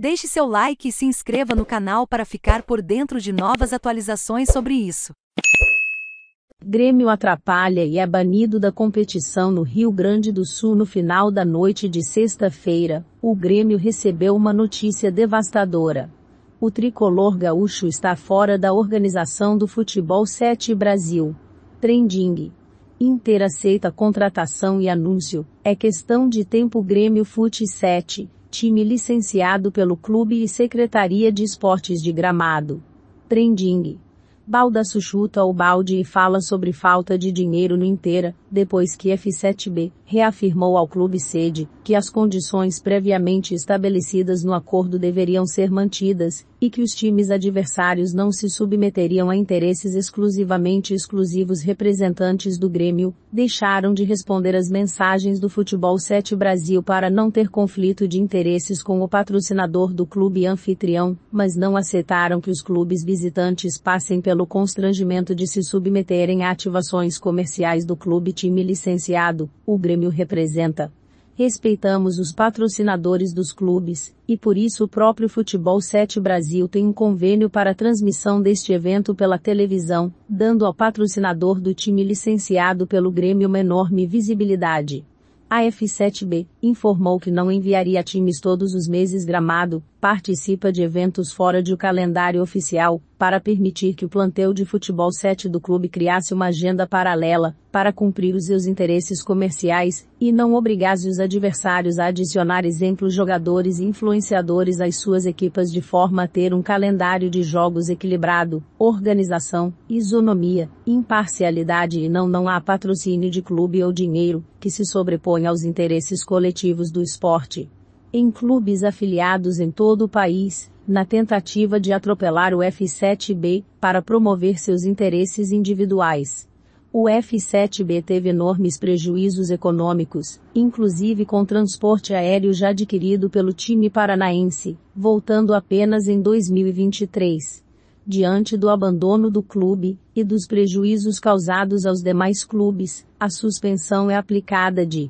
Deixe seu like e se inscreva no canal para ficar por dentro de novas atualizações sobre isso. Grêmio atrapalha e é banido da competição no Rio Grande do Sul no final da noite de sexta-feira. O Grêmio recebeu uma notícia devastadora. O tricolor gaúcho está fora da organização do Futebol 7 Brasil. Trending. Inter aceita contratação e anúncio. É questão de tempo Grêmio Fute 7 time licenciado pelo clube e Secretaria de Esportes de Gramado. Trending: Balda sujuta o balde e fala sobre falta de dinheiro no Inteira, depois que F7B reafirmou ao clube sede que as condições previamente estabelecidas no acordo deveriam ser mantidas e que os times adversários não se submeteriam a interesses exclusivamente exclusivos representantes do Grêmio, deixaram de responder às mensagens do Futebol 7 Brasil para não ter conflito de interesses com o patrocinador do clube anfitrião, mas não aceitaram que os clubes visitantes passem pelo constrangimento de se submeterem a ativações comerciais do clube time licenciado, o Grêmio representa. Respeitamos os patrocinadores dos clubes, e por isso o próprio Futebol 7 Brasil tem um convênio para a transmissão deste evento pela televisão, dando ao patrocinador do time licenciado pelo Grêmio uma enorme visibilidade. A F7B informou que não enviaria times todos os meses gramado, participa de eventos fora de o calendário oficial, para permitir que o plantel de futebol 7 do clube criasse uma agenda paralela, para cumprir os seus interesses comerciais, e não obrigasse os adversários a adicionar exemplos jogadores e influenciadores às suas equipas de forma a ter um calendário de jogos equilibrado, organização, isonomia, imparcialidade e não não há patrocínio de clube ou dinheiro, que se sobrepõe aos interesses coletivos do esporte. Em clubes afiliados em todo o país, na tentativa de atropelar o F7B, para promover seus interesses individuais o F-7B teve enormes prejuízos econômicos, inclusive com transporte aéreo já adquirido pelo time paranaense, voltando apenas em 2023. Diante do abandono do clube e dos prejuízos causados aos demais clubes, a suspensão é aplicada de